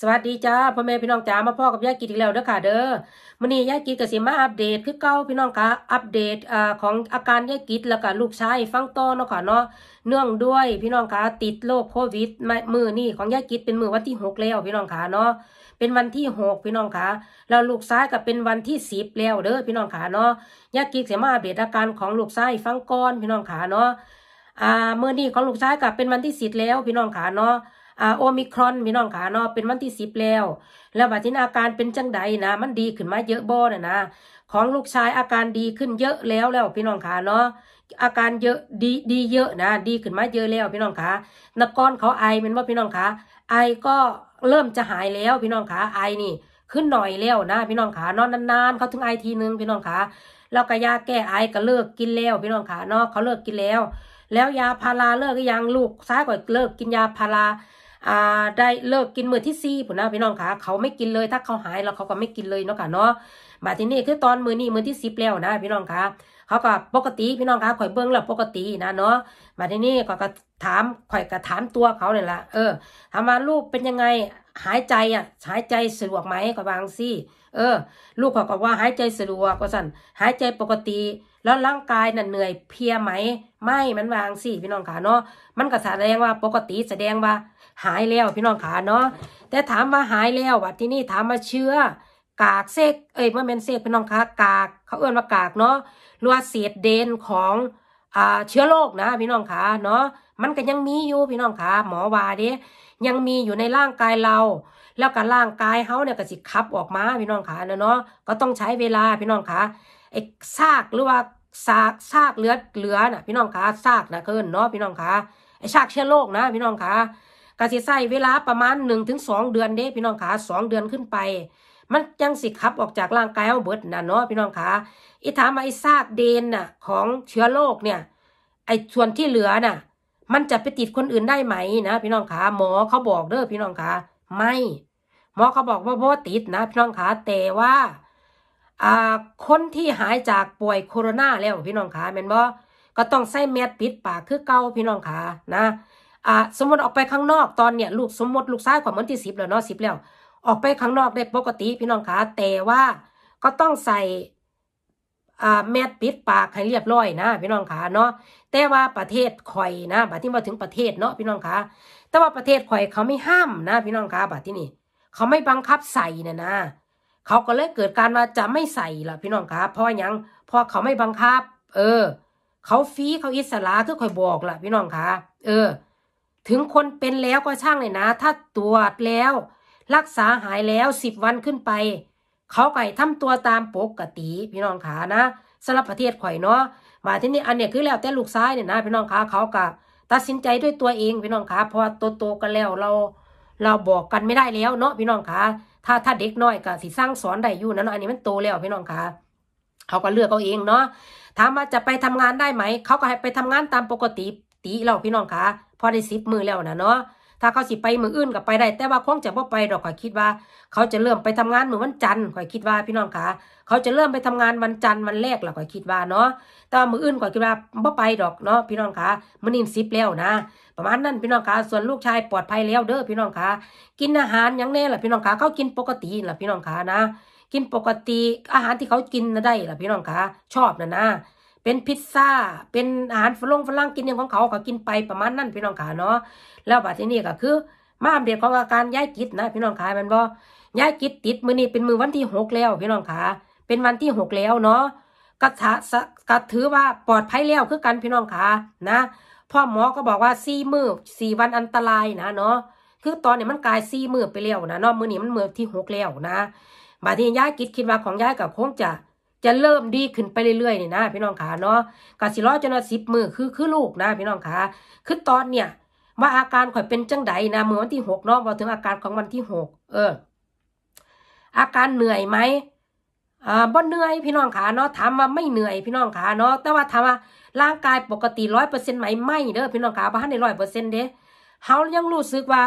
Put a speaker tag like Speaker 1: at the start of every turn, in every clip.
Speaker 1: สวัสดีจ้าพ่อแม่พี่น้องจ้ามาพ่อกับยายกิจอีกแล้วเด้อค่ะเด้อมื้อนี้ยายกิจก็สิมาอัปเดตคือเก่าพี่น้องค่ะอัปเดตอ่าของอาการยายกิจแล้วก็ลูกชายฟังต่อเนาะค่ะเนาะเนื่องด้วยพี่น้องค่ะติดโรคโควิดมือนี่ของยายกิจเป็นมือวันที่หกแล้วพี่น้องค่ะเนาะเป็นวันที่หกพี่น้องค่ะแล้วลูกชายก็เป็นวันที่สิบแล้วเด้อพี่น้องค่ะเนาะยายกิจสิมาอัปเดตอาการของลูกชายฟังก่อน พี่น้องค่ะเนาะอ่ามื้อนี้ของลูกชายก็เป็นวันที่สิบแล้วพี่น้องค่ะเนาะอ่าโอมิครอนพี่น้องขาเนาะเป็นวันที่สิบแล้ว แล้วบัดนี้อาการเป็นจังใดนะ มันดีขึ้นมาเยอะบ่เนี่ยนะ ของลูกชายอาการดีขึ้นเยอะแล้วแล้วพี่น้องขาเนาะอาการเยอะดีดีเยอะนะ ดีขึ้นมาเยอะแล้วพี่น้องขานักก้อนเขาไอเป็นว่าพี่น้องขาไอก็เริ่มจะหายแล้วพี่น้องขาไอนี่ขึ้นหน่อยแล้วนะ พี่น้องขานอนนานๆเขาถึงไอทีนึงพี่น้องขาแล้วก็ยาแก้ไอก็เลิกกินแล้ว พี่น้องขาเนาะเขาเลิกกินแล้ว แล้วยาพาราเลิกก็ยังลูกซ้ายก็เลิกกินยาพาราได้เลิกกินมื้อที่สี่ผู้น้าพี่น้องค่ะเขาไม่กินเลยถ้าเขาหายแล้วเขาก็ไม่กินเลยเนาะค่ะเนาะมาที่นี่คือตอนมื้อนี้มื้อที่สิบแล้วนะ พี่น้องค่ะเขาก็ปกติพี่น้องค่ะข่อยเบิ้งแล้วปกตินะเนาะมาที่นี่ก็ก็ถามข่อยก็ถามตัวเขาเนี่ยละเออถามว่าลูกเป็นยังไงหายใจอ่ะ หายใจสะดวกไหมก็บางสิเออ ลูกเขาก็ว่าหายใจสะดวกว่าสั่นหายใจปกติ แล้วร่างกายน่ะเหนื่อยเพียไหม ไม่ มันวางสิพี่น้องขาเนาะ มันก็แสดงว่าปกติแสดงว่า หายแล้วพี่น้องขาเนาะแต่ถามว่าหายแล้ววะที่นี่ถามมาเชื้อ กากเซก เอ้ยเมื่อเป็นเซกพี่น้องคะกากเขาเอื้อนว่ากากเนาะรัวเศษเดนของอ่าเชื้อโรคนะ พี่น้องคะเนาะมันก็ยังมีอยู่พี่น้องคะหมอวาเด้ยังมีอยู่ในร่างกายเราแล้วก็ร่างกายเขาเนี่ยก็สิขับออกมา พี่น้องขาเนาะ ก็ต้องใช้เวลาพี่น้องขาไอ้ซากหรือว่าซากซากเลือดเหลือน่ะพี่น้องขาซากนะเคินเนาะพี่น้องขาไอ้ซากเชื้อโรคนะ พี่น้องขากสิใส่เวลาประมาณหนึ่งถึงสองเดือนเด้พี่น้องขาสองเดือนขึ้นไป มันยังสิขับออกจากร่างกายเอาเบิดนะเนาะพี่น้องขาอีถามไอ้ซากเดนน่ะของเชื้อโรคเนี่ยไอ้ส่วนที่เหลือน่ะมันจะไปติดคนอื่นได้ไหมนะพี่น้องขาหมอเขาบอกเด้อพี่น้องขาไม่มอก็บอกว่าโบติดนะพี่น้องคะแต่ว่าคนที่หายจากป่วยโคโรนาแล้วพี่น้องคะแมนบอก็ต้องใส่แมสปิดปากคือเก่าพี่น้องคะนะอ่าสมมติออกไปข้างนอกตอนเนี่ยลูกสมมติลูกชายขวามืนที่สิบแล้วเนาะสิบแล้ว ออกไปข้างนอกได้ปกติ พี่น้องคะแต่ว่าก็ต้องใส่อ่าแมสปิดปากให้เรียบร้อยนะ พี่น้องคะเนาะ แต่ว่าประเทศข่อยนะบัดที่มาถึงประเทศเนาะพี่น้องคะแต่ว่าประเทศข่อยเขาไม่ห้ามนะ พี่น้องคะบัดที่นี่เขาไม่บังคับใส่นะนะ เขาก็เลยเกิดการมาจะไม่ใส่ล่ะ พี่น้องครับเพราะยัง เพราะเขาไม่บังคับ เออ เขาฟรีเขาอิสระคือคอยบอกล่ะพี่น้องคะ เออ ถึงคนเป็นแล้วก็ช่างเลยนะ ถ้าตรวจแล้ว รักษาหายแล้วสิบวันขึ้นไป เขาไก่ทำตัวตามปกติ พี่น้องขานะสำหรับประเทศข่อยเนาะมาที่นี่อันเนี้ยคือแล้วแต่ลูกซ้ายเนี่ยนะ พี่น้องขาเขากะตัดสินใจด้วยตัวเอง พี่น้องขาพอโตๆกันแล้วเราเราบอกกันไม่ได้แล้วเนาะพี่น้องคะถ้าถ้าเด็กน้อยก็สิสร้างสอนได้อยู่นะเนาะอันนี้มันโตแล้วพี่น้องคะเขาก็เลือกเขาเองเนาะถามว่าจะไปทำงานได้ไหม เขาก็ให้ไปทำงานตามปกติตีเราพี่น้องคะพอได้สิบมือแล้วนะเนาะถ้าเขาสิไปมืออื่นก็ไปได้ แต่ว่าคงจะบ่ไปดอกข่อยคิดว่า เขาจะเริ่มไปทำงานเมือวันจันทร์ข่อยคิดว่า พี่น้องคะเขาจะเริ่มไปทำงานวันจันทร์วันแรกหละข่อยคิดว่าเนาะแต่ว่ามืออื่นข่อยคิดว่าบ่ไปดอกเนาะพี่น้องคะมันนิ่มซิปแล้วนะ ประมาณนั้นพี่น้องคะส่วนลูกชายปลอดภัยแล้วเด้อพี่น้องคะกินอาหารยังแน่ล่ะพี่น้องคะเขากินปกติล่ะพี่น้องคะนะ กินปกติอาหารที่เขากินได้ล่ะพี่น้องคะชอบนะนะเป็นพิซซ่าเป็นอาหารฝรั่งฝรั่งกินอย่างของเขาก็กินไปประมาณนั้นพี่น้องขาเนาะแล้วบาดที่นี่ก็คือ มาอัปเดตของอาการย้ายกิจนะ พี่น้องขามันบ่ย้ายกิจติดมือนี่เป็นมือวันที่หกแล้ว พี่น้องขาเป็นวันที่หกแล้วเนาะกระทะกระถือว่าปลอดภัยแล้วคือกันพี่น้องขานะพ่อหมอก็บอกว่าซีมือสี่วันอันตรายนะเนาะคือตอนนี้มันกลายซีมือไปแล้วนะนอะมือนี่มันมือที่หกแล้วนะบาดที่ย้ายกิจคิดว่าของย้ายกับคงจะจะเริ่มดีขึ้นไปเรื่อยๆนี่นะพี่น้องขาเนาะกาสิร้อจนสิบมือคือ คือลูกนะ พี่น้องขาคือตอนเนี่ยว่าอาการข่อยเป็นจังไดนะเมื่อวันที่หกเนาะมาถึงอาการของวันที่หกเอออาการเหนื่อยไหมอ่าบ่เหนื่อยพี่น้องขาเนาะถามว่าไม่เหนื่อยพี่น้องขาเนาะแต่ว่าถามว่าร่างกายปกติร้อยเปอร์เซ็นต์ไหมไม่เด้อพี่น้องขาบ้านในร้อยเปอร์เซ็นต์เด้เฮายังรู้สึกว่า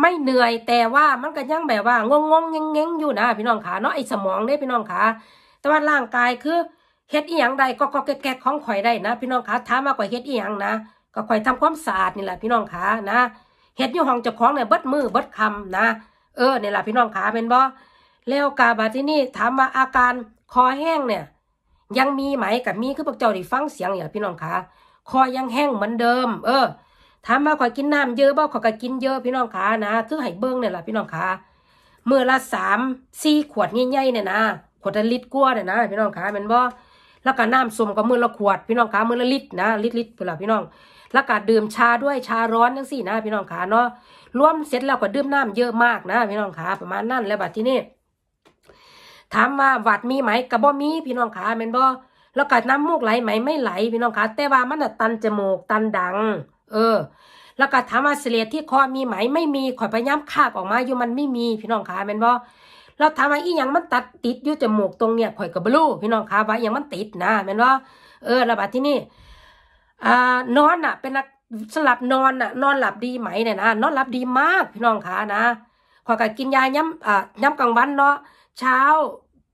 Speaker 1: ไม่เหนื่อยแต่ว่ามันก็ยังแบบว่า งงงงงงอยู่นะ พี่น้องขาเนาะไอ้สมองเด้พี่น้องขาแต่ว่าร่างกายคือเฮ็ดอีหยังใดก็ก็แก๊กของข่อยได้นะ พี่น้องคะถามมาว่าเฮ็ดอีหยังนะ ก็ข่อยทำความสะอาดนี่แหละพี่น้องคะนะเฮ็ดอยู่ห้องเจ้าของเนี่ยเบิดมือเบิดคำนะเออเนี่ยแหละพี่น้องคะเป็นบ่แล้วกาบาที่นี่ถามมาอาการคอแห้งเนี่ย ยังมีไหมกับมีคือพวกเจ้าได้ฟังเสียงอย่าพี่น้องคะคอยังแห้งเหมือนเดิม เออถามมาข่อยกินน้ำเยอะบ่ข่อยก็กินเยอะพี่น้องคะนะ คือไห้เบิ้งเนี่ยแหละพี่น้องคะเมื่อละสามสี่ขวดใหญ่ๆเนี่ยนะขวดละลิตรกว้วเนี่ยนะพี่น้องคะเม่นบ่แล้วก็น้ำส้มก็มือละขวดพี่น้องคะมือละลิตรนะลิตรลิตรเปล่าพี่น้องแล้วก็ดื่มชาด้วยชาร้อนทั้งสี่นะพี่น้องคะเนาะ รวมเสร็จแล้วก็ดื่มน้ำเยอะมากนะ พี่น้องคะประมาณนั้นแล้วบัดที่นี่ถามว่าหวัดมีไหมกระบกมีพี่น้องคะเม่นบ่แล้วก็น้ำมูกไหลไหมไม่ไหล พี่น้องคะแต่ว่ามันตันจมูกตันดัง เออ แล้วก็ถามว่าเสลยที่คอมีไหมไม่มีขอยพยายามคาดออกมา อยู่มันไม่มีพี่น้องคะเม่นบ่เราทำอะไรอีหยังมันตัดติดอยู่จมูกตรงเนี่ยข่อยกับบลูพี่น้องคะว่าอย่ยังมันติดนะแม่นว่าเออระบาดที่นี่อ่า นอนอ่ะ เป็นสลับนอนอ่ะ นอนหลับดีไหมเนี่ยนะนอนหลับดีมาก พี่น้องคะนะข่อยก็กินยาย้ำอ่าย้ำกลางวันเนาะเช้า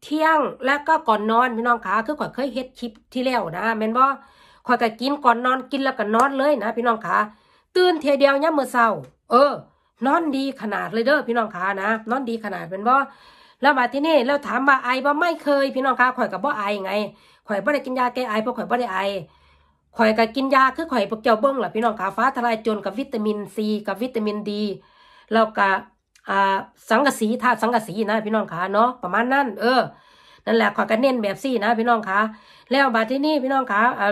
Speaker 1: เที่ยงและก็ก่อนนอนพี่น้องคะคือข่อยเคยเฮ็ดคลิปที่แล้วนะแม่นว่าข่อยก็กินก่อนนอนกินแล้วก็นอนเลยนะพี่น้องคะตื่นเทียเดียวย้ำเมื่อเช้าเออนอนดีขนาดเลยเด้อพี่น้องคะนะนอนดีขนาดเป็นบ่แล้วมาที่นี่เราถามว่าไอบ่ไม่เคยพี่น้องคะข่อยกับบ่ไอไง ข่อยบ่ได้กินยาแก้ไอเพราะข่อยบ่ได้ไอ ข่อยก็กินยาคือข่อยพวกเจ้าเบิ้งล่ะพี่น้องคะฟ้าทลายโจรกับวิตามินซีกับวิตามินดีแล้วกาสังกะสีธาตุสังกะสีนะ พี่น้องคะเนาะประมาณนั้นเออนั่นแหละ ข่อยก็เน้นแบบซี่นะพี่น้องคะแล้วมาที่นี่พี่น้องคะอ่า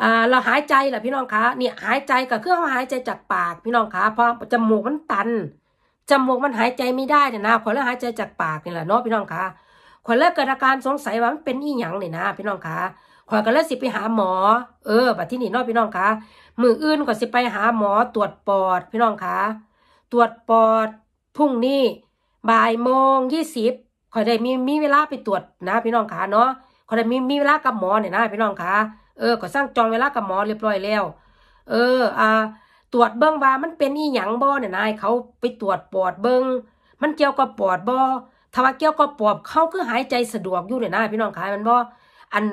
Speaker 1: อ่าเราหายใจแหละพี่น้องคะเนี่ยหายใจกับเครื่องหายใจจากปาก พี่น้องคะเพราะจมูกมันตันจมูกมันหายใจไม่ได้เนี่ยนะพอแล้หายใจจากปากนี่แหละเนาะพี่น้องคะขอยเลิกเกิดอาการสงสัยว่ามันเป็นอีหยังเนี่ยนะ พี่น้องคะขอยก็เลิกสิไปหาหมอ เออบัดที่นี่เนาะพี่น้องคะมืออื่นก็สิไปหาหมอตรวจปอด พี่น้องคะตรวจปอดพรุ่งนี้บ่ายโมงยี่สิบขอยได้มีมีเวลาไปตรวจนะ พี่น้องคะเนาะขอยได้มีมีเวลากับหมอเนี่ยนะ พี่น้องคะเออก็สร้างจองเวลากับหมอเรียบร้อยแล้ว เออ อ่า ตรวจเบิ้งว่ามันเป็นอีหยังบ่เนี่ยนายเขาไปตรวจปอดเบิ้งมันเกี่ยวกับปอดบ่ถ้าว่าเกี่ยวกับปอดเขาคือหายใจสะดวกอยู่เนี่ยนายพี่น้องคะมันบ่อัน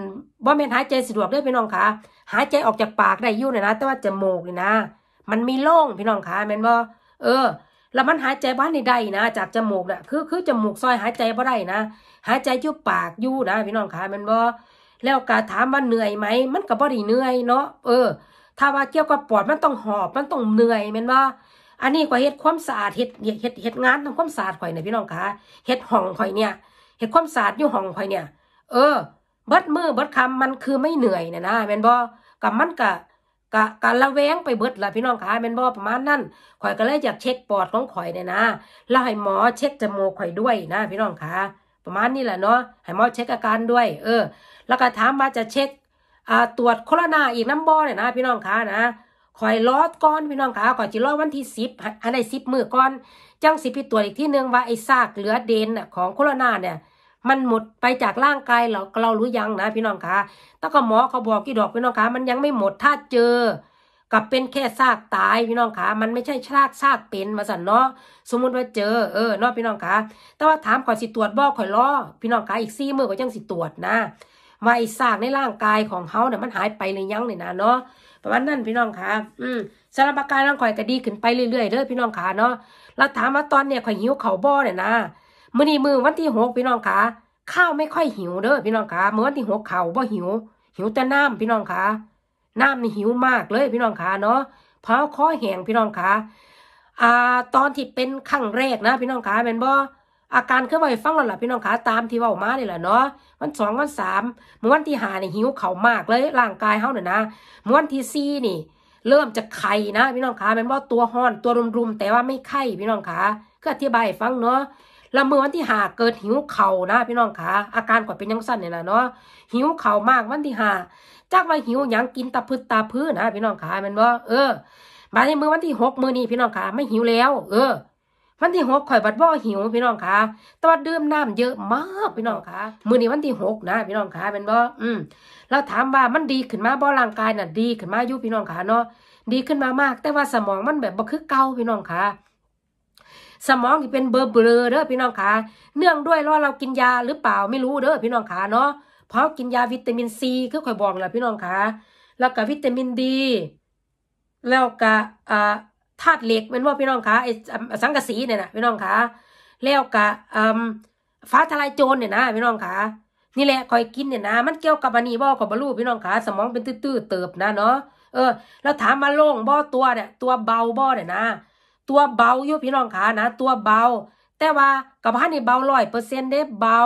Speaker 1: บ่แม่นหายใจสะดวกเด้พี่น้องคะหายใจออกจากปากได้อยู่เนี่ยนะแต่ว่าจมูกนี่นะ มันมีโล่งพี่น้องคะแม่นบ่เออ แล้วมันหายใจบ้านในได้นะจากจมูกน่ะ คือคือจมูกซอยหายใจบ่ได้นะ หายใจอยู่ปากอยู่นะ พี่น้องคะแม่นบ่แล้วก็ถามว่าเหนื่อยไหม มันก็บ่ได้เหนื่อยเนาะ เออ ถ้าว่าเกี่ยวกับปอดมันต้องหอบมันต้องเหนื่อยแม่นว่าอันนี้ก็เฮ็ดความสะอาดเฮ็ดเฮ็ดเฮ็ดงานทำความสะอาดข่อยเนี่ยพี่น้องคะเฮ็ดห้องข่อยเนี่ยเฮ็ดความสะอาดอยู่ห้องข่อยเนี่ย เออเบิดมือเบิดคำมันคือไม่เหนื่อยนะนะแม่นบอกับมันกะกะกะละแวงไปเบิดละพี่น้องคะแม่นบอประมาณนั้นข่อยก็เลยอยากเช็คปอดของข่อยเนี่ยนะ แล้วให้หมอเช็คจมูกข่อยด้วยนะ พี่น้องคะประมาณนี้แหละเนาะ ให้หมอเช็คอาการด้วย เออแล้วก็ถามว่าจะเช็ค ตรวจโควิดอีกน้ำบอเนี่ยนะ พี่น้องคะนะคอยรอก่อนพี่น้องคะก่อนจะรอวันที่สิบอันใดสิบมือก่อน จังสิพี่ตรวจอีกที่หนึ่งว่าไอ้ซากเหลือเดนของโควิดเนี่ย มันหมดไปจากร่างกายเราเรารู้ยังนะ พี่น้องคะตั้งก็หมอเขาบอกกี่ดอกพี่น้องคะมันยังไม่หมดถ้าเจอ กับเป็นแค่ซากตายพี่น้องขามันไม่ใช่ซากซากเป็นมาสันเนาะ สมมุติว่าเจอ เออเนาะพี่น้องขาแต่ว่าถามก่อยสิ ตรวจบ่ข่อยล้อพี่น้องขาอีกซี่มือก็ยังสิตรวจนะว่าไอ้ซากในร่างกายของเขาเนี่ยมันหายไปหรือยังเนี่ยนะเนาะประมาณนั้นพี่น้องคะอืมสารบัดการร่างกายก็ดีขึ้นไปเรื่อยๆเด้อพี่น้องคะเนาะล้วถามว่าตอนเนี่ยข่อยหิวเข่าบ่อเนี่ยนะมื้อนี้มือวันที่หกพี่น้องคะข้าวไม่ค่อยหิวเด้อพี่น้องคะมื้อวันที่หกเข่าบ่หิว หิวแต่น้ำพี่น้องคะน้ำนี่หิวมากเลย พี่น้องคะเนาะเพราะ้อแห้งพี่น้องคะอ่า ตอนที่เป็นขั้งแรกนะพี่น้องคะเป็นบ่อาการเคื่อไหวฟังรล้ล่ะพี่น้องขาตามที่ว่ามาเนี่ยแหละเนาะวันสองวันสามมื่อวันที่หาเนี่ยหิวเข่ามากเลยร่างกายเฮาเนี่ยนะมื่อวันที่สี่นี่ เริ่มจะไข่นะพี่น้องขาเป็นว่าตัวห้อนตัวรุมๆ แต่ว่าไม่ไข่พี่น้องคะก็อธิบายฟังเนาะแล้วมื่อวันที่หาเกิดหิวเข่านะ พี่น้องขาอาการก็เป็นยังสั้นเนี่ยนะเนาะหิวเข่ามากวันที่หาจากว่าหิวยังกินตะพื้นตาพื้นนะพี่น้องขาเป็นว่าเออมาในมื่อวันที่หกมื่อนี้พี่น้องขาไม่หิวแล้ว เออวันที่หกข่อยบัดบ่หิวพี่น้องค่ะต่าดื่มน้ำเยอะมากพี่น้องค่ะ มื้อนี้วันที่หกนะ พี่น้องค่ะเป็นบ่อืม เราถามว่ามันดีขึ้นมาบ่ร่างกายน่ะดีขึ้นมาอยู่พี่น้องค่ะเนาะ ดีขึ้นมามาก แต่ว่าสมองมันแบบบ่คือเก่าพี่น้องค่ะ สมองที่เป็นเบอร์เบลอเด้อพี่น้องค่ะ เนื่องด้วยเราเรากินยาหรือเปล่าไม่รู้เด้อพี่น้องค่ะเนาะเพราะกินยาวิตามินซีคือข่อยบอกแหละพี่น้องค่ะ แล้วก็วิตามินดี แล้วก็อ่าธาตุเหล็กเป็นว่าพี่น้องคะไอ้สังกะสีเนี่ยนะพี่น้องคะแล้วกับฟ้าทลายโจรเนี่ยนะพี่น้องคะนี่แหละคอยกินเนี่ยนะ มันเกี่ยวกับอันนีบ่ขอบบรรลุพี่น้องคะสมองเป็นตื้อเติบนะเนาะเออ แล้วถามมาโล่งบ่ตัวเนี่ยตัวเบาบ่เนี่ยนะ ตัวเบาอยู่พี่น้องคะนะ ตัวเบา แต่ว่ากับพันนี่เบาร้อยเปอร์เซ็นต์เด้ เบา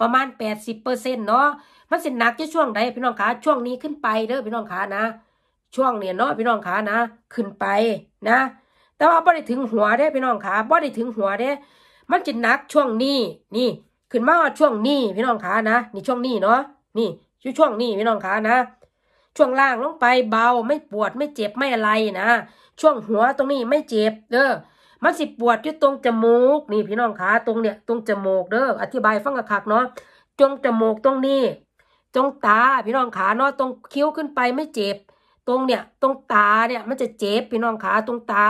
Speaker 1: ประมาณแปดสิบเปอร์เซ็นต์เนาะมันสิหนักจะช่วงใดพี่น้องคะช่วงนี้ขึ้นไปเด้อพี่น้องคะนะช่วงเนี่ยเนาะพี่น้องคะนะ ขึ้นไปนะแต่ว่าบ่ได้ถึงหัวได้ พี่น้องขาบ่ได้ถึงหัวได้มันจะหนักช่วงนี้นี่ขึ้นมาช่วงนี้ พี่น้องขานะ นี่ช่วงนี้เนาะนี่ช่วงนี้ พี่น้องขานะ ช่วงล่างลงไปเบาไม่ปวดไม่เจ็บไม่อะไรนะ ช่วงหัวตรงนี้ไม่เจ็บเด้อมันสิปวดอยู่ตรงจมูก นี่พี่น้องขาตรงเนี่ยตรงจมูกเด้ออธิบายฟังกระคักเนาะจงจมูกตรงนี้ตรงตาพี่น้องขาเนาะตรงคิ้วขึ้นไปไม่เจ็บตรง เนี่ย ตรงตาเนี่ยมันจะเจ็บพี่น้องขาตรงตา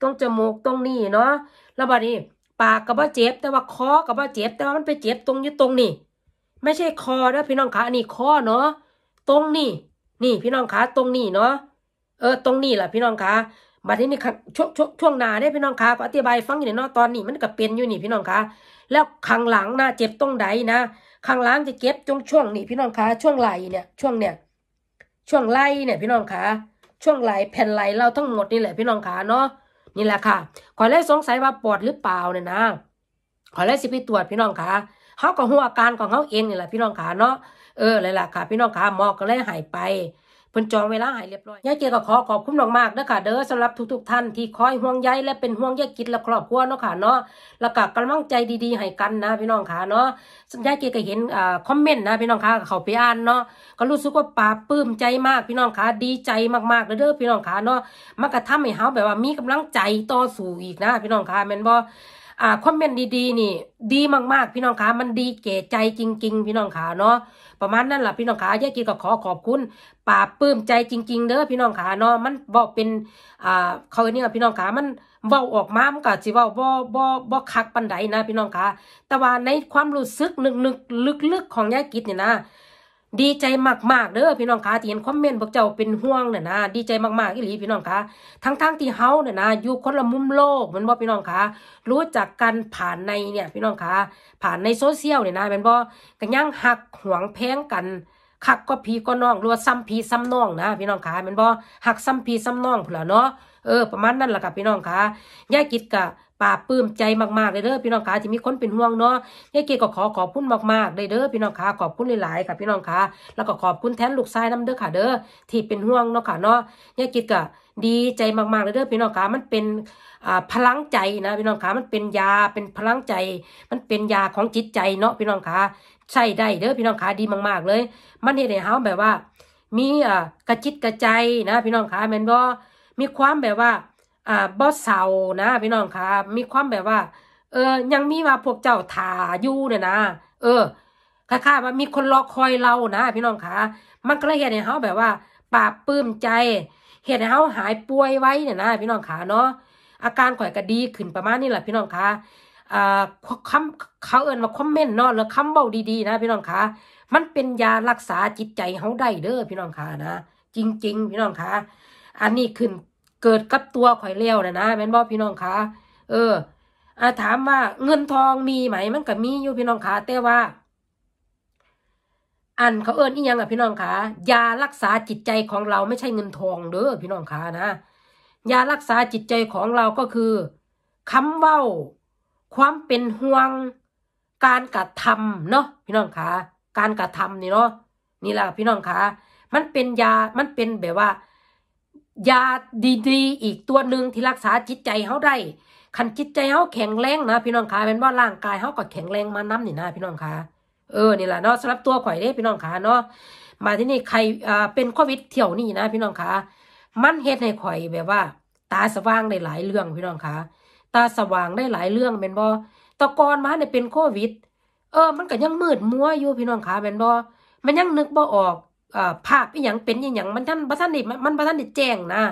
Speaker 1: ตรงจมูกตรงนี่เนาะแล้วบัดนี้ปากกับว่าเจ็บแต่ว่าคอกับว่าเจ็บแต่ว่ามันไปเจ็บตรงอยู่ตรงนี่ไม่ใช่คอนะพี่น้องขาอันนี้คอเนาะตรงนี่นี่พี่น้องขาตรงนี่เนาะเออ ตรงนี่แหละพี่น้องขาบัดนี้นี่ช่วงช่วงช่วงหน้าได้พี่น้องขาอธิบายฟังอยู่ในนอตอนนี้ มันก็เป็นอยู่นี่พี่น้องขาแล้วข้างหลังนะเจ็บตรงใดนะข้างหลังจะเจ็บตรงช่วงนี่พี่น้องขาช่วงไหลเนี่ยช่วงเนี่ยช่วงไล่เนี่ยพี่น้องคะช่วงไหลแผ่นไหลเราทั้งหมดนี่แหละพี่น้องขาเนาะนี่แหละค่ะขอแรกสงสัยว่าปอดหรือเปล่าเนี่ยนะขอแรกสิไปตรวจพี่น้องขาเขาก็หัวอาการของเขาเองนี่แหละพี่น้องขาเนาะเออเลยล่ะค่ะ พี่น้องขาหมอก็เลยหายไปเพิ่นจองเวลาให้เรียบร้อย ยายเกียก็ขอขอบคุณมากมเด้อค่ะเด้อสำหรับทุกๆท่านที่คอยห่วงใยและเป็นห่วงยายกิจและครอบครัวเนาะค่ะเนาะแล้วก็กำลังใจดีๆให้กันนะ พี่น้องค่ะเนาะยายเกียก็เห็นอ่าคอมเมนต์นะพี่น้องค่ะเขาไปอ่านเนาะก็รู้สึกว่าปาปื้มใจมาก พี่น้องค่ะดีใจมากๆเด้อพี่น้องค่ะเนาะมันก็ทำให้เฮาแบบว่ามีกำลังใจต่อสู้อีกนะ พี่น้องค่ะแม่นบ่อ่าคอมเมนต์ดีๆ นี่ดีมากๆ พี่น้องขามันดีเก๋ใจจริง ๆ พี่น้องขาเนาะประมาณนั้นแหละพี่น้องขาแยกกินก็ขอขอบคุณป่าปื้มใจจริง ๆ เด้อพี่น้องขาเนาะมันบอกเป็นอ่าเขาเนี่ยพี่น้องขามันเบาออกมามันก็สิเบาบ่บ่บ่คักปันไดนะ พี่น้องขาแต่ว่าในความรู้สึกนึกๆลึกๆของแยกกิจเนี่ยนะดีใจมากๆเด้อพี่น้องคะที่เห็นคอมเมนต์พวกเจ้าเป็นห่วงเนี่ยนะดีใจมากๆ อีหลีพี่น้องคะทั้งๆทที่เฮาเนี่ยนะอยู่คนละมุมโลกเหมือนบ่พี่น้องคะ รู้จักกันผ่านในเนี่ย พี่น้องคะผ่านในโซเชียลเนี่ยนะเันบ่กันย่างหักหวงแพงกันหักก็พีก็น้องรัวซ้ำพีซ้ำน้องนะพี่น้องคะเันบ่หักซ้ำพีซ้ำน้องเผื่อเนาะเออประมาณนั้นแหละค่ะพี่น้องคะยายกิดกะปาปื้มใจมากๆเลยเด้อพี่น้องขาที่มีคน เป็นห่วงเนาะยายเกก็ขอขอบคุณมากๆเลยเด้อพี่น้องขาขอบคุณหลายๆค่ะพี่น้องขาแล้วก็ขอบคุณแทนลูกชายน้ำเด้อค่ะเด้อที่เป็นห่วงเนาะค่ะเนาะยายเกก็ดีใจมากๆเลยเด้อพี่น้องขามันเป็นพลังใจนะพี่น้องขามันเป็นยาเป็นพลังใจ มันเป็นยาของจิตใจเนาะพี่น้องขาใช่ได้เด้อพี่น้องขาดีมาก ๆ เลย มันเห็นให้เฮาแบบว่า มีกระจิตกระใจนะ พี่น้องขาแม่นบ่มีความแบบว่าอ่าบสเสานะ พี่น้องคะมีความแบบว่า เออยังมีว่าพวกเจ้าถาอยู่เนี่ยนะเออค่ะว่ามีคนรอคอยเรานะพี่น้องค่ะมันก็เลยเห็นห้เขาแบบว่าปราบปื้มใจเห็นห้เขาหายป่วยไว้เนี่ยนะพี่น้องค่ะเนาะอาการข่อยก็ดีขึ้นประมาณนี้แหละพี่น้องค่ะอ่คำเขาเอินมาคอมเมนต์เนาะหรือคำเบาดีๆ นะ พี่น้องคะมันเป็นยารักษาจิตใจเขาได้เด้อพี่น้องคะนะจริง ๆ พี่น้องคะอันนี้ขึ้นเกิดกับตัวข่อยเลี้ยวนะนะแม่นบอกพี่น้องคะเอออาถามว่า เงินทองมีไหมมันก็มีอยู่พี่น้องคะแต่ว่า อันเขาเอิญอีหยังอ่ะพี่น้องคะยารักษาจิตใจของเราไม่ใช่เงินทองเด้อพี่น้องคะนะยารักษาจิตใจของเราก็คือคำเว้า ความเป็นห่วง การกระทำเนาะพี่น้องคะการกระทำนี่เนาะนี่แหละพี่น้องคะมันเป็นยามันเป็นแบบว่ายาดีๆอีกตัวหนึ่งที่รักษาจิตใจเขาได้คันจิตใจเขาแข็งแรงนะพี่น้องขาเป็นว่าร่างกายเขาก็แข็งแรงมาน้ำนี่นะพี่น้องขาเออนี่แหละเนาะสำหรับตัวข่อยเด้พี่น้องขาเนาะมาที่นี่ใครอ่าเป็นโควิดเที่ยวนี่นะ พี่น้องขามันเฮ็ดให้ข่อยแบบว่า ตาสว่างได้หลายเรื่องพี่น้องขาตาสว่างได้หลายเรื่องเป็นบ่ตะกอนมาเนี่ยเป็นโควิดเออ มันก็ยังมืดมัวอยู่พี่น้องขาเป็นบ่ มันยังนึกบ่ออกภาพอีหยังเป็นอีหยังมันท่านพระท่านนี่มันพระท่านนี่แจ้งนะ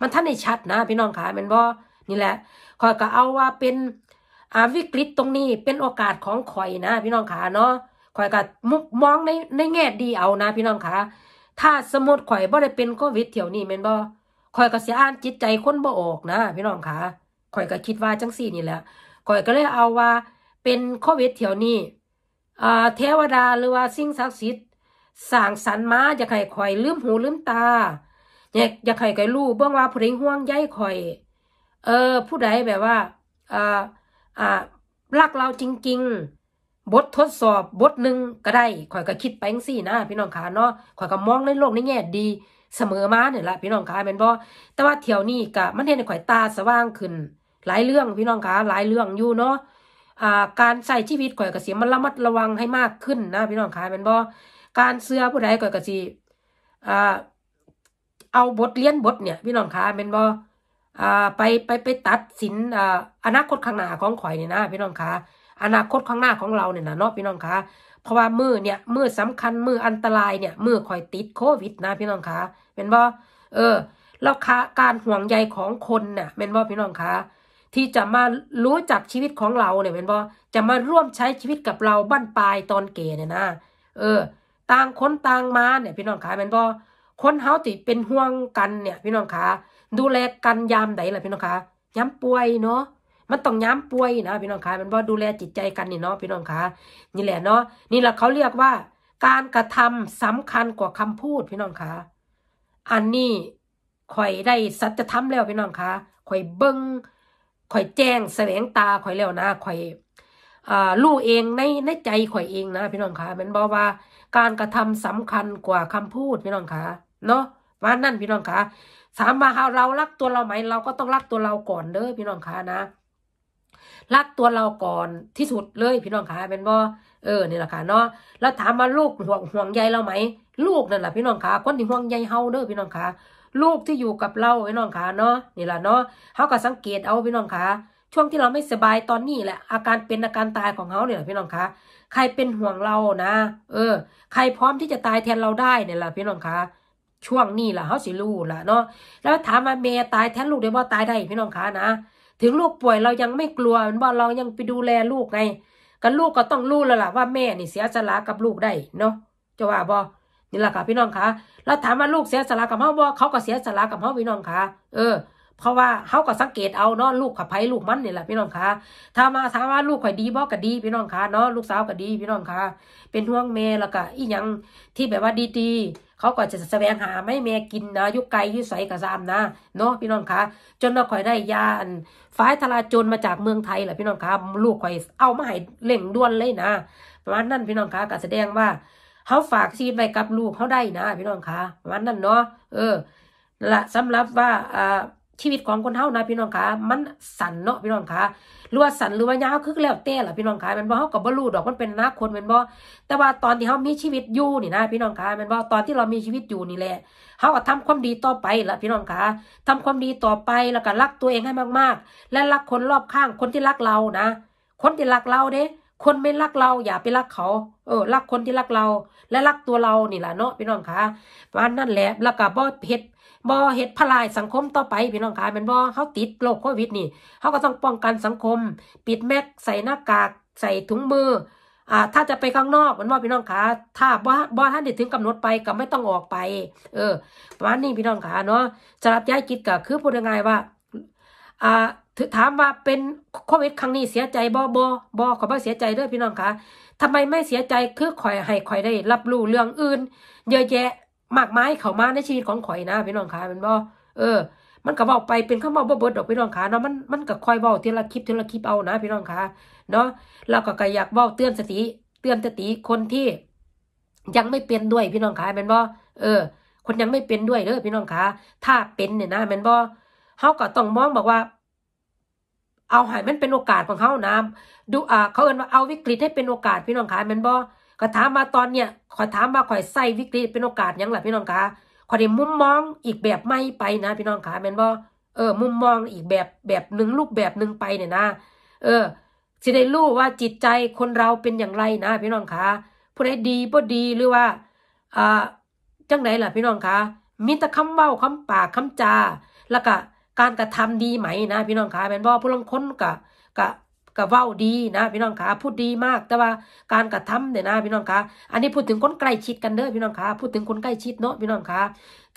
Speaker 1: มันท่านนี่ชัดนะ พี่น้องขาเป็นบ่นี่แหละคอยก็เอาว่าเป็นอาวิกฤตตรงนี้เป็นโอกาสของข่อยนะ พี่น้องขาเนาะคอยก็มองในในแง่ดีเอานะ พี่น้องขาถ้าสมมติข่อยบ่ได้เป็นโควิดเที่ยวนี้เม็นบ่คอยก็เสียอ่านจิตใจคนบ่ออกนะ พี่น้องขาคอยก็คิดว่าจังสี่นี่แหละคอยก็เลยเอาว่าเป็นโควิดเที่ยวนี้อ่าเทวดาหรือว่าสิ่งศักดิ์สิทธิ์สร้างสรรค์มาอยากให้ข่อยลืมหูลืมตาอยากอยากให้ข่อยรู้เบื้องว่าผู้ใดห่วงใยข่อย เออ ผู้ใดแบบว่าอ่าอ่ารักเราจริงๆ บททดสอบบทหนึ่งก็ได้ข่อยก็คิดไปงสินะพี่น้องขาเนาะข่อยก็มองในโลกในแง่ดีเสมอมาเนี่ยละพี่น้องขาเป็นบ่แต่ว่าเที่ยวนี้กะมันเห็นข่อยตาสว่างขึ้น หลายเรื่องพี่น้องขาหลายเรื่องอยู่เนาะอ่า การใส่ชีวิตข่อยก็เสียมันระมัดระวังให้มากขึ้นนะพี่น้องขาเป็นบ่การเสื้อผู้ใดก็กระสีเอาบทเรียนบท เนี่ย พี่น้องคะเป็นบอ่าไปไปไปตัดสินอนาคตข้างหน้าของข่อยเนี่ยนะ พี่น้องคะ อนาคตข้างหน้าของเราเนี่ยนะเนาะพี่น้องคะ เพราะว่ามือเนี่ยมือสำคัญมืออันตรายเนี่ยมือข่อยติดโควิด นะพี่น้องคะเป็นบอเออแล้วคะการห่วงใยของคนเนี่ยเป็นบอพี่น้องคะ ที่จะมารู้จักชีวิตของเรา เนี่ยเป็นบอจะมาร่วมใช้ชีวิตกับเราบั้นปลายตอนเกเนี่ยนะเออต่างคนต่างมาเนี่ยพี่น้องขาเม็นบ่คนเฮาติเป็นห่วงกันเนี่ยพี่น้องขาดูแลกันยามใดล่ะพี่น้องขาย้ำป่วยเนาะ มันต้องย้ำป่วยนะพี่น้องขามันบ่ดูแลจิตใจกันนี่เนาะพี่น้องขานี่แหละเนาะ นี่แหละเขาเรียกว่า การกระทำสำคัญกว่าคำพูดพี่น้องขาอันนี้ข่อยได้สัจธรรมแล้วพี่น้องขาข่อยเบิ้งข่อยแจ้ง แสวงตาข่อยแล้วนะข่อยลู่เองในในใจข่อยเองนะพี่น้องาเมันบอกว่าการกระทำสำคัญกว่าคำพูดพี่น้องคะเนาะว่านั่นพี่น้องคะถามมาเรารักตัวเราไหม เราก็ต้องรักตัวเราก่อนเด้อพี่น้องคะนะ รักตัวเราก่อนที่สุดเลยพี่น้องคะเป็นว่า เออนี่แหละค่ะเนาะ แล้วถามมาลูกห่วงห่วงใยเราไหม ลูกนั่นแหละพี่น้องคะคนที่ห่วงใยเฮาเด้อพี่น้องคะลูกที่อยู่กับเราพี่น้องคะเนาะนี่แหละเนาะเขาก็สังเกตเอาพี่น้องคะช่วงที่เราไม่สบายตอนนี้แหละอาการเป็นอาการตายของเขาเนี่ยพี่น้องคะ ใครเป็นห่วงเรานะเออ ใครพร้อมที่จะตายแทนเราได้เนี่ยล่ะพี่น้องคะ ช่วงนี้ล่ะเขาสิรู้ล่ะเนาะแล้วถามมาเมย์ตายแทนลูกได้บ่ตายได้พี่น้องคะนะถึงลูกป่วยเรายังไม่กลัวมันว่าเรายังไปดูแลลูกไงกันลูกก็ต้องรู้แล้วล่ะว่าแม่นี่เสียสละกับลูกได้เนาะจะว่าบ่นี่แหละค่ะพี่น้องคะแล้วถามว่าลูกเสียสละกับเขาบ่เขาก็เสียสละกับเขาพี่น้องคะเออเพราะว่าเขาก็สังเกตเอาเนาะลูกขับไผลูกมันนี่แหละพี่น้องคะถ้ามาถามว่าลูกข่อยดีบ่ก็ดี พี่น้องคะเนาะลูกสาวก็ดี พี่น้องคะเป็นห่วงแม่แล้วก็อีหยังที่แบบว่าดีๆ เขาก็จะแสวงหาไม่แม่กินนะยุไกยุใสกระซามนะ เนาะพี่น้องคะจนเราข่อยได้ยาอันฝ้ายทลาจนมาจากเมืองไทยแหละพี่น้องคะลูกข่อยเอามาให้เล่งด้วนเลยนะประมาณนั้นพี่น้องคะก็แสดงว่าเขาฝากชีวิตไปกับลูกเขาได้นะพี่น้องคะประมาณนั้นเนาะเออละสำหรับว่าอ่าชีวิตของคนเฮานะ พี่น้องคะมันสันเนาะพี่น้องคะรือว่าสันหรือว่ายาวคือแล้วแต่ละพี่น้องคะมันบ่เฮากับบ่รู้ดอกมันเป็นนาคนมันบ่แต่ว่าตอนที่เฮามีชีวิตอยู่นี่นะ พี่น้องคะมันบ่ตอนที่เรามีชีวิตอยู่นี่แหละเฮาก็ทำความดีต่อไปละพี่น้องคะทำความดีต่อไปแล้วก็รักตัวเองให้มากๆ และรักคนรอบข้างคนที่รักเรานะ คนที่รักเราเด้ คนไม่รักเราอย่าไปรักเขา เออรักคนที่รักเรา และรักตัวเรานี่แหละเนาะพี่น้องคะวันนั่นแหละแล้วก็บ่เพ็ดบ่เฮ็ดพลายสังคมต่อไปพี่น้องขาเป็นบ่เขาติดโรคโควิดนี่เขาก็ต้องป้องกันสังคม ปิดแมสใส่หน้ากากใส่ถุงมือ อ่า ถ้าจะไปข้างนอกมันว่าพี่น้องขาถ้าบ่บ่ท่านเด็ดถึงกำหนดไปก็ไม่ต้องออกไป เออประมาณนี้พี่น้องขาเนาะสำหรับย้ายกิจก็คือพูดยังไงว่า อ่าถือถามว่าเป็นโควิดครั้งนี้เสียใจบ่บ่บ่ขอบ่เสียใจด้วยพี่น้องขาทำไมไม่เสียใจคือข่อยให้ข่อยได้รับรู้เรื่องอื่น เยอะแยะมากมายเข้ามาในชีวิตของข่อยนะ พี่น้องคะเป็นบ่เออมันก็บอกไปเป็นคำว้าบ่เบิดดอกพี่น้องคะเนาะมันมันก็ค่อยเว้เทีละคลิปเทีละคลิปเอานะ พี่น้องคะเนาะเราก็ก็อยากเอกาเตือนสติเตือนสติคนที่ ยังไม่เป็นด้วยพี่น้องคะเป็นบ่เออ คนยังไม่เป็นด้วยเด้อพี่น้องคะถ้าเป็นเนี่ยนะเป็นบ่เฮาก็ต้องมองบอกว่า เอาหายมันเป็นโอกาสของเขานะดูอ่าเขาเอินว่าเอาวิกฤตให้เป็นโอกาสพี่น้องขายมันบ่อถามมาตอนเนี่ยขอยถามมาขอยใส่วิกฤตเป็นโอกาสยังหล่ะพี่น้องคะขอยได้มุมมองอีกแบบไม่ไปนะ พี่น้องคะแมนบอเออ มุมมองอีกแบบแบบหนึ่งรูปแบบหนึ่งไปเนี่ยนะ เออสิได้รู้ว่าจิตใจคนเราเป็นอย่างไรนะ พี่น้องคะผู้ใดดีบ่ดีหรือว่าอ่า จังไหนล่ะพี่น้องคะมีแต่คำเว้าคำปากคำจา แล้วก็การกระทำดีไหมนะ พี่น้องคะแมนบอผู้ลงค้นกะกะกับเว้าดีนะพี่น้องขาพูดดีมากแต่ว่าการกระทำเนี่ยนะ พี่น้องขาอันนี้พูดถึงคนใกล้ชิดกันเด้อพี่น้องขาพูดถึงคนใกล้ชิดเนาะพี่น้องขา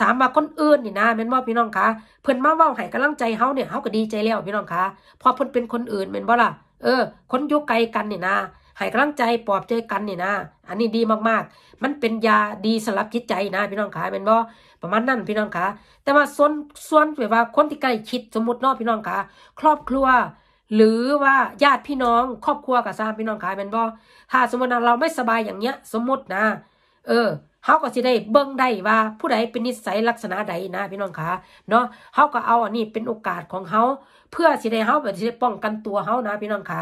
Speaker 1: ถามว่าคนอื่นนี่นะแม่นว่าพี่น้องขาเพิ่นมาเว้าให้กำลังใจเฮาเนี่ยเฮาก็ ดีใจแล้วพี่น้องขาพอเพิ่นเป็นคนอื่นแม่นว่าล่ะเออคนอยู่ไกลกันนี่นะให้กำลังใจปลอบใจกันนี่นะ อันนี้ดีมากๆ มันเป็นยาดีสำหรับจิตใจนะ พี่น้องขาเป็นว่าประมาณนั้นพี่น้องขาแต่ว่าส่วนส่วนแบบว่าคนที่ใกล้ชิดสมมติเนาะพี่น้องขาครอบครัวหรือว่าญาติพี่น้องครอบครัวกับสามพี่น้องขายเป็นบ่ถ้าสมมติเราไม่สบายอย่างเนี้ยสมมตินะ เออเขาก็สิได้เบิ้งได้ว่า ผู้ใดเป็นนิสัยลักษณะใดนะพี่น้องขาเนาะเขาก็เอาอันนี้เป็นโอกาสของเขาเพื่อสิได้เขาแบบสิได้ป้องกันตัวเขานะพี่น้องขา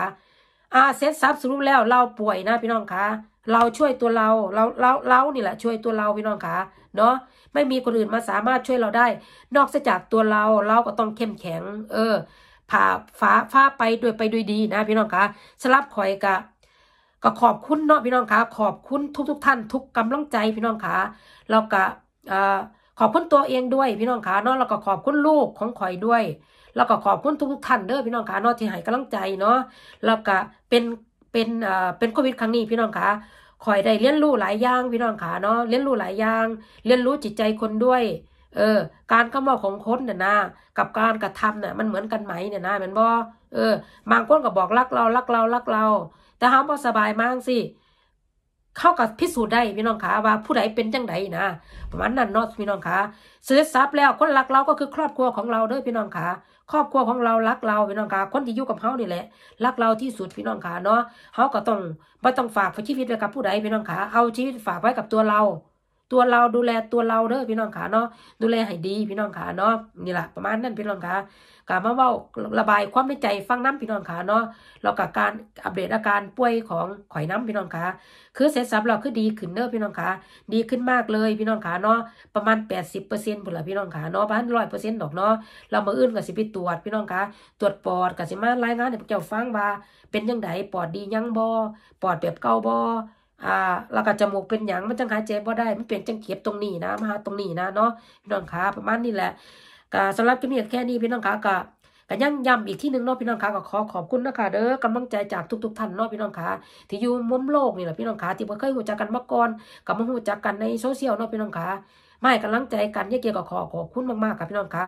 Speaker 1: อาเซ็ตซับสรุปแล้วเราป่วยนะพี่น้องขาเราช่วยตัวเราเราเราเรานี่แหละช่วยตัวเราพี่น้องขาเนาะไม่มีคนอื่นมาสามารถช่วยเราได้ นอกจากตัวเราเราก็ต้องเข้มแข็ง เออพาฟ้าฟ้าไปด้วยไปด้วยดีนะ พี่น้องคะสำหรับคอยกะก็ขอบคุณเนาะพี่น้องคะขอบคุณทุกทุกท่านทุกกำลังใจพี่น้องคะแล้วก็ขอบคุณตัวเองด้วย พี่น้องคะเนาะแล้วก็ขอบคุณลูกของคอยด้วยแล้วก็ขอบคุณทุกทุกท่านเด้อพี่น้องคะเนาะที่ให้กำลังใจเนาะแล้วก็เป็นเป็นเป็นโควิดครั้งนี้ พี่น้องคะคอยได้เรียนรู้หลายอย่างพี่น้องคะเนาะเรียนรู้หลายอย่าง เรียนรู้จิตใจคนด้วยเออ การคำบอกของคนเนี่ยนะกับการกระทำเนี่ยมันเหมือนกันไหมเนี่ยนะมันบกเออบางคนก็บอกรักเรารักเรารักเรา แต่เขาบกสบายมากสิเข้ากับพิสูจน์ได้พี่น้องขาว่าผู้ใดเป็นจังไดนะประมาณนั้นเนาะพี่น้องขาเสียทรัพย์แล้วคนรักเราก็คือครอบครัวของเราเด้อพี่น้องขาครอบครัวของเรารักเราพี่น้องขาคนที่อยู่กับเขานี่แหละรักเราที่สุดพี่น้องขาเนาะเขาก็ต้องไม่ต้องฝากชีวิตไว้กับผู้ใดพี่น้องขาเอาชีวิตฝากไว้กับตัวเราตัวเราดูแลตัวเราเด้อพี่น้องขาเนาะดูแลให้ดีพี่น้องขาเนาะนี่แหละประมาณนั้นพี่น้องขากามาเว้าระบายความในใจฟังน้ำพี่น้องขาเนาะเรากับการอัปเดตอาการป่วยของข่อยน้ำพี่น้องขาคือเสร็จสับเราคือดีขึ้นเด้อพี่น้องขาดีขึ้นมากเลยพี่น้องขาเนาะประมาณแปดสิบเปอร์เซ็นต์หมดละพี่น้องขาเนาะะมานร้อยเปอร์เซ็นต์ดอกเนาะเรามาอื่นกับสิบไปตรวจพี่น้องขาตรวจปอดกับสิมารายงานให้พวกเจ้าฟังว่า เป็นยังไงปอดดียังบอปอดแบบเก่าบออ่าแล้วก็จมูกเป็นหยังมันจังหายเจ็บบ่ได้มันเป็นจังเก็บตรงนี้นะมาหาตรงนี้นะเนาะพี่น้องคะประมาณนี้แหละก็สำหรับคลิปนี้แค่นี้พี่น้องคะก็ก็ยังย้ำอีกที่หนึ่งเนาะพี่น้องคะก็ขอขอบคุณนะคะ เด้อกำลังใจจากทุกๆ ท่านเนาะพี่น้องคะที่อยู่มุมโลกนี่แหละพี่น้องคะที่เคยหูจักกันมาก่อนกับมาหูจักกันในโซเชียลเนาะพี่น้องคะไม่กาลังใจกันยัง่เกี่ยวกับขอขอบคุณมากๆค่ะพี่น้องคะ